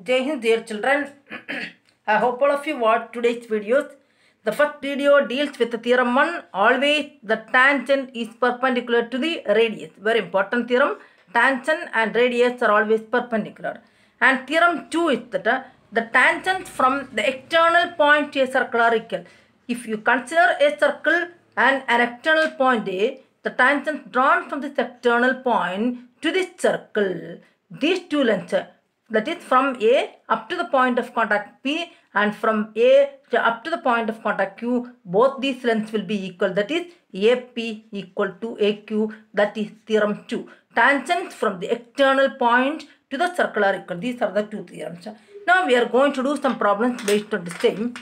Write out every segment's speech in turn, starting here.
Jai Hind dear children. I hope all of you watched today's videos. The first video deals with the theorem 1. Always the tangent is perpendicular to the radius. Very important theorem. Tangent and radius are always perpendicular. And theorem 2 is that uh, the tangent from the external point to a circular equal. If you consider a circle and an external point A, the tangent drawn from this external point to this circle, these two lengths that is from A up to the point of contact P and from A to up to the point of contact Q both these lengths will be equal that is AP equal to AQ that is theorem 2. Tangents from the external point to the circular equal these are the two theorems. Now we are going to do some problems based on the same.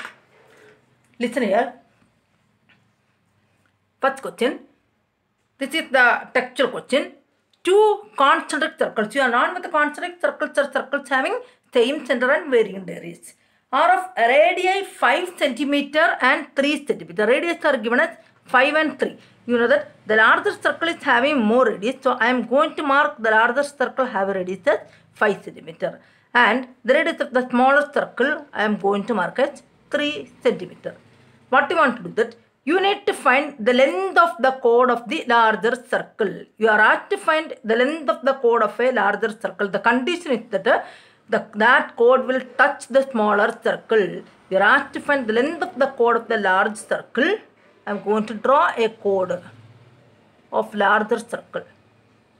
Listen here. First question. This is the texture question two concentric circles. You are known with the concentric circles or circles having same center and varying radius. Are of radii 5 centimeter and 3 centimeter. The radius are given as 5 and 3. You know that the larger circle is having more radius. So I am going to mark the larger circle have radius as 5 centimeter. And the radius of the smaller circle I am going to mark as 3 centimeter. What do you want to do that? you need to find the length of the chord of the larger circle. You are asked to find the length of the chord of a larger circle. The condition is that uh, the, that chord will touch the smaller circle. You are asked to find the length of the chord of the large circle. I am going to draw a chord of larger circle.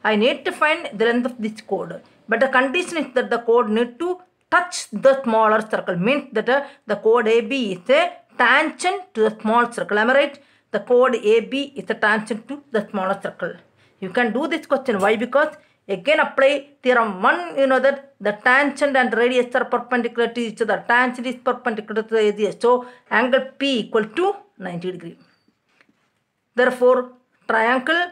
I need to find the length of this chord. But the condition is that the chord need to touch the smaller circle. Means that uh, the chord AB is a tangent to the small circle. Am I right? The chord AB is the tangent to the smaller circle. You can do this question. Why? Because again apply theorem 1. You know that the tangent and radius are perpendicular to each other. Tangent is perpendicular to the radius. So angle P equal to 90 degree. Therefore, triangle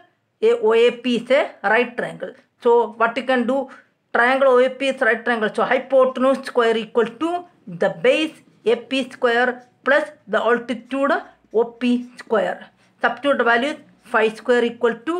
OAP is a right triangle. So what you can do? Triangle OAP is right triangle. So hypotenuse square equal to the base AP square plus the altitude OP square. Substitute values phi square equal to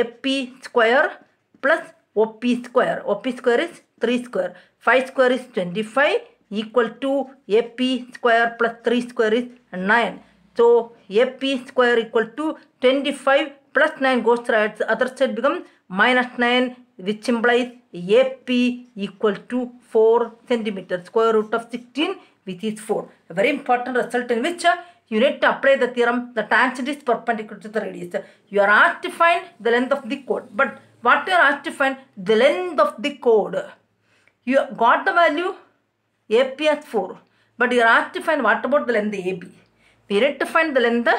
AP square plus OP square. OP square is 3 square. Phi square is 25 equal to AP square plus 3 square is 9. So AP square equal to 25 plus 9 goes to the other side becomes 9 which implies AP equal to 4 centimeter square root of 16 with its 4. A very important result in which uh, you need to apply the theorem the tangent is perpendicular to the radius. You are asked to find the length of the chord. But what you are asked to find? The length of the chord. You got the value AP as 4. But you are asked to find what about the length AB? We need to find the length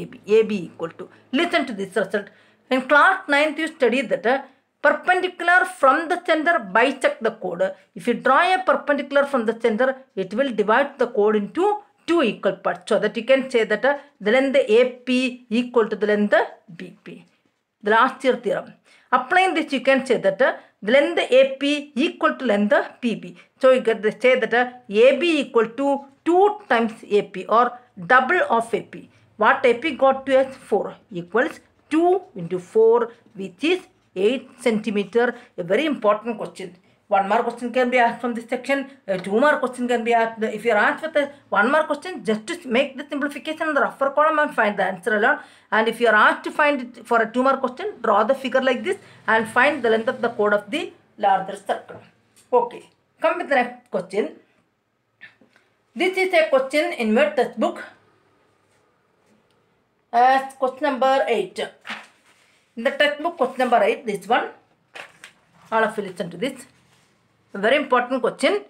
AB. AB equal to. Listen to this result. In class 9th you studied that uh, perpendicular from the center bisect the chord. If you draw a perpendicular from the center, it will divide the chord into two equal parts. So that you can say that uh, the length AP equal to the length BP. The last year theorem. Applying this, you can say that uh, the length AP equal to length PB. So you get to say that uh, AB equal to 2 times AP or double of AP. What AP got to as 4 equals 2 into 4 which is 8 centimeter a very important question one more question can be asked from this section two more question can be asked if you are asked with a one more question just to make the simplification in the rougher column and find the answer alone and if you are asked to find it for a two more question draw the figure like this and find the length of the chord of the larger circle okay come with the next question this is a question in my textbook as question number 8 in the textbook question number 8, this one, all of you listen to this. very important question.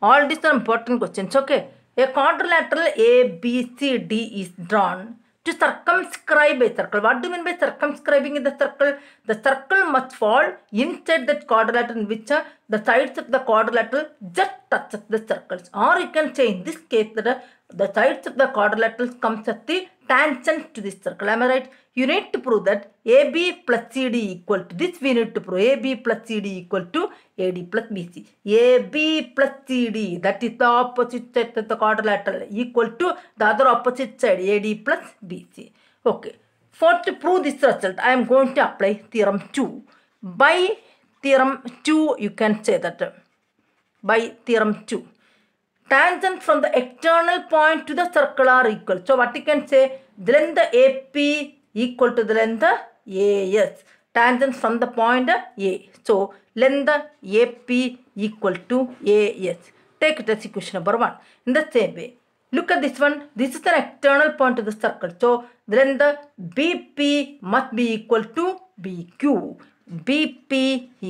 All these are important questions, okay. A quadrilateral ABCD is drawn to circumscribe a circle. What do you mean by circumscribing the circle? The circle must fall inside that quadrilateral in which uh, the sides of the quadrilateral just touch the circles. Or you can say in this case that uh, the sides of the quadrilaterals come at the tangent to this circle. Am I right? You need to prove that AB plus CD equal to this. We need to prove AB plus CD equal to AD plus BC. AB plus CD that is the opposite side of the quadrilateral equal to the other opposite side AD plus BC. Okay. For to prove this result, I am going to apply theorem 2. By theorem 2, you can say that. By theorem 2 tangent from the external point to the circle are equal. So what you can say, the length AP equal to the length AS. Tangent from the point A. So length AP equal to AS. Take it as equation number 1. In the same way, look at this one. This is an external point to the circle. So then the BP must be equal to BQ. BP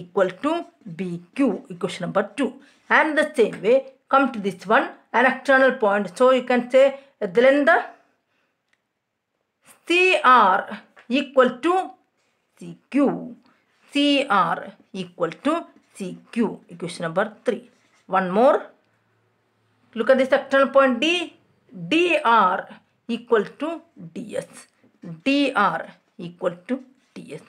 equal to BQ, equation number 2. And the same way, come to this one an external point so you can say then the cr equal to cq cr equal to cq equation number 3 one more look at this external point d dr equal to ds dr equal to ds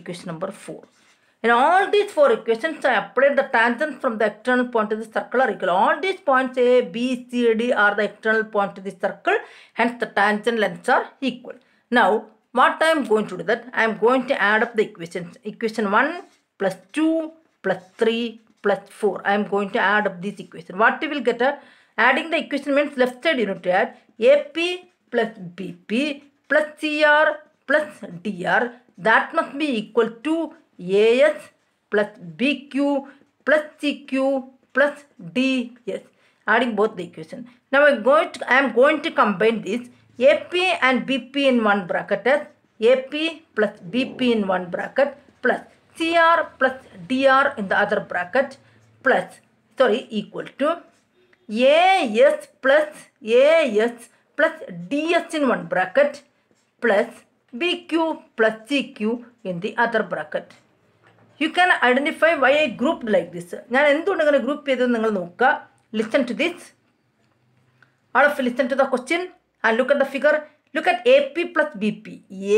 equation number 4 in all these four equations, I applied the tangent from the external point to the circular equal. All these points A, B, C, D are the external point to the circle. Hence, the tangent lengths are equal. Now, what I am going to do that, I am going to add up the equations. Equation 1 plus 2 plus 3 plus 4. I am going to add up this equation. What we will get? Uh, adding the equation means left side you need to add AP plus BP plus CR plus DR. That must be equal to S plus BQ plus CQ plus Ds. adding both the equation. Now I'm going to, I'm going to combine this AP and BP in one bracket as AP plus BP in one bracket plus CR plus DR in the other bracket plus sorry equal to AS plus AS plus DS in one bracket plus BQ plus CQ in the other bracket. You can identify why I group like this ഞാൻ എന്തുകൊണ്ട് ഇങ്ങനെ ഗ്രൂപ്പ് ചെയ്തത് നിങ്ങൾ നോക്കുക listen to this all of listen to the question and look at the figure look at A P plus B P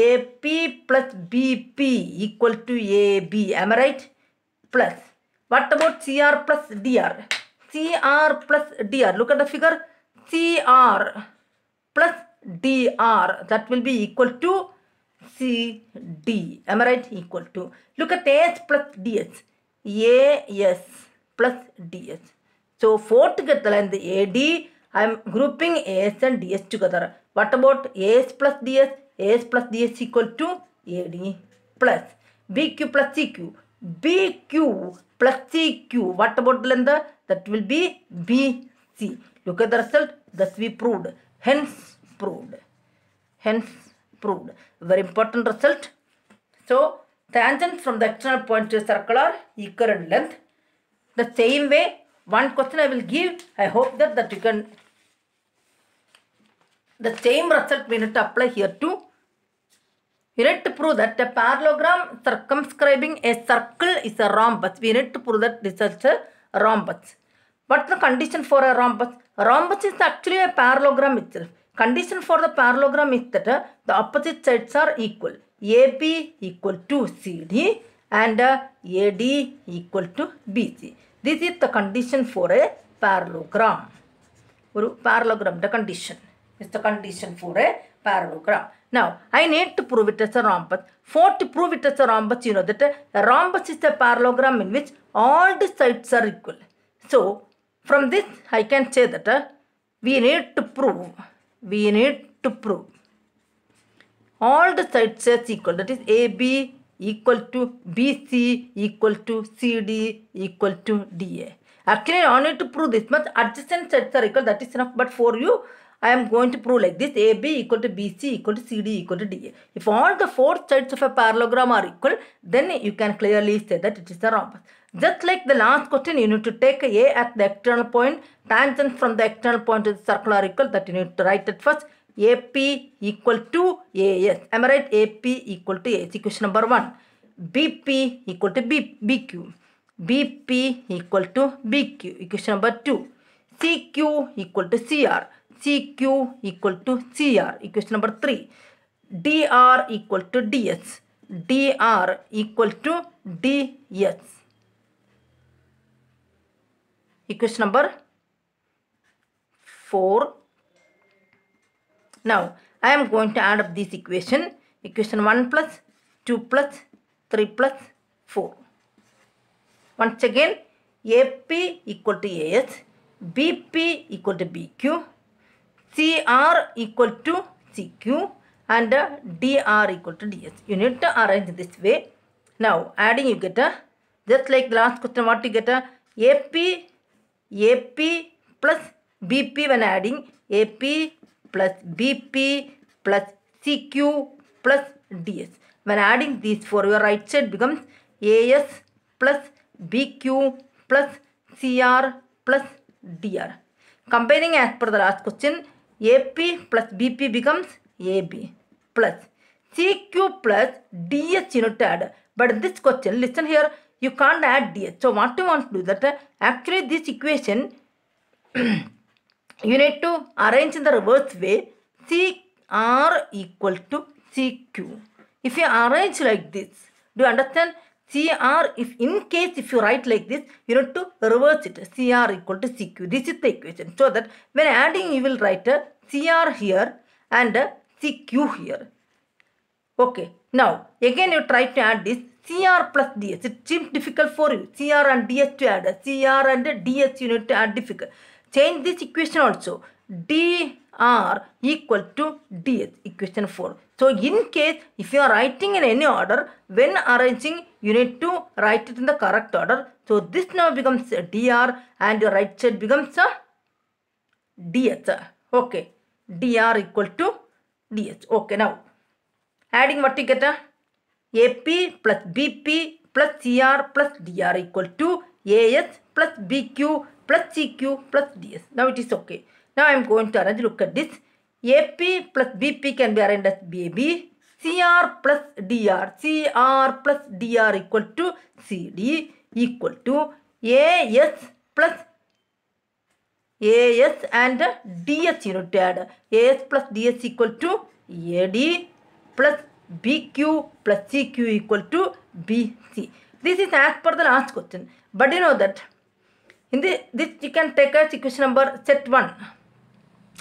A P plus B P equal to A B am right plus what about C R plus D R C R plus D R look at the figure C R plus D R that will be equal to CD. Am I right? Equal to. Look at AS plus DS. AS plus DS. So, 4 together and the AD, I am grouping AS and DS together. What about AS plus DS? AS plus DS equal to AD plus. BQ plus CQ. BQ plus CQ. What about the lender? That will be BC. Look at the result. Thus we proved. Hence proved. Hence proved. Very important result. So, tangents from the external point to a circle are in length. The same way, one question I will give. I hope that, that you can... The same result we need to apply here too. We need to prove that a parallelogram circumscribing a circle is a rhombus. We need to prove that this is a rhombus. What's the condition for a rhombus? A rhombus is actually a parallelogram itself. Condition for the parallelogram is that uh, the opposite sides are equal. AB equal to CD and uh, AD equal to BC. This is the condition for a parallelogram. Parallelogram, the condition. is the condition for a parallelogram. Now, I need to prove it as a rhombus. For to prove it as a rhombus, you know that a uh, rhombus is a parallelogram in which all the sides are equal. So, from this, I can say that we need to prove we need to prove all the sides are equal that is AB equal to BC equal to CD equal to DA. Actually, I need to prove this much. Adjacent sides are equal. That is enough. But for you, I am going to prove like this. AB equal to BC equal to CD equal to DA. If all the four sides of a parallelogram are equal, then you can clearly say that it is a rhombus. Just like the last question, you need to take A at the external point. Tangent from the external point to the circular equal that you need to write it first. AP equal to AS. Am I right? AP equal to AS. Equation number 1. BP equal to B, BQ. BP equal to BQ. Equation number 2. CQ equal to CR. CQ equal to CR. Equation number 3. DR equal to DS. DR equal to DS equation number 4 now I am going to add up this equation equation 1 plus 2 plus 3 plus 4 once again AP equal to AS BP equal to BQ CR equal to CQ and DR equal to DS. You need to arrange this way. Now adding you get a just like the last question what you get a AP A P plus B P one adding A P plus BP plus CQ plus DS. When adding these four, your right side becomes AS plus BQ plus CR plus DR. Comparing as per the last question, AP plus BP becomes AB plus CQ plus DS you know to add. But this question, listen here, you can't add ds. So what you want to do that uh, actually this equation you need to arrange in the reverse way CR equal to CQ. If you arrange like this, do you understand? CR if in case if you write like this, you need to reverse it. CR equal to CQ. This is the equation. So that when adding you will write uh, CR here and uh, CQ here. Okay, now again you try to add this CR plus DS. It seems difficult for you. CR and DS to add. CR and DS you need to add difficult. Change this equation also. DR equal to DS, equation 4. So in case if you are writing in any order, when arranging you need to write it in the correct order. So this now becomes DR and your right side becomes DS. Okay, DR equal to DS. Okay, now adding what you get uh? AP plus BP plus CR plus DR equal to AS plus BQ plus CQ plus DS. Now it is okay. Now I am going to arrange, look at this. AP plus BP can be arranged as BAB. CR plus DR, CR plus DR equal to CD equal to AS plus AS and DS you know to add. AS plus DS equal to AD plus BQ plus CQ equal to BC. This is as per the last question. But you know that in the, this you can take as equation number set 1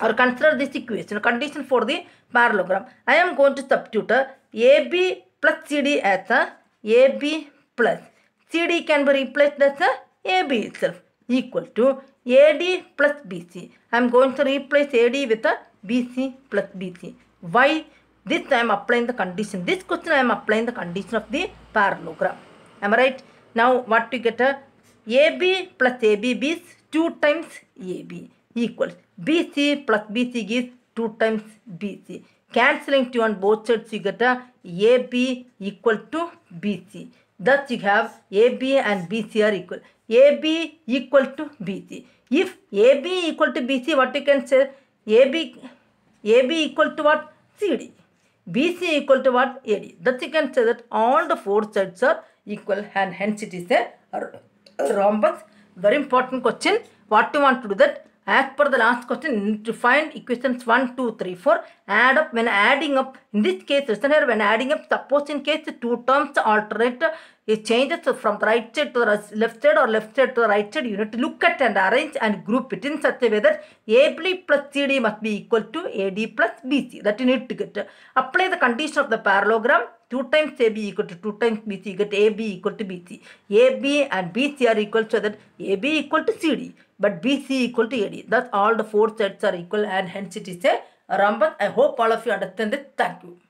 or consider this equation condition for the parallelogram. I am going to substitute AB plus CD as a AB plus CD can be replaced as a AB itself equal to AD plus BC. I am going to replace AD with a BC plus BC. Why? This I am applying the condition. This question I am applying the condition of the parallelogram. Am I right? Now what you get AB plus A B is 2 times AB equals BC plus BC is 2 times BC. Cancelling 2 on both sides you get AB equal to BC. Thus you have AB and BC are equal. AB equal to BC. If AB equal to BC what you can say? AB, AB equal to what? CD. BC equal to what? AD. That you can say that all the four sides are equal and hence it is a rhombus. Very important question. What you want to do that? as per the last question to find equations 1 2 3 4 add up when adding up in this case listen here when adding up suppose in case two terms alternate it changes from the right side to the left side or left side to the right side you need to look at and arrange and group it in such a way that AB plus CD must be equal to AD plus BC that you need to get apply the condition of the parallelogram 2 times AB equal to 2 times BC you get AB equal to BC AB and BC are equal so that AB equal to CD but BC equal to AD. Thus all the four sets are equal and hence it is a rhombus. I hope all of you understand this. Thank you.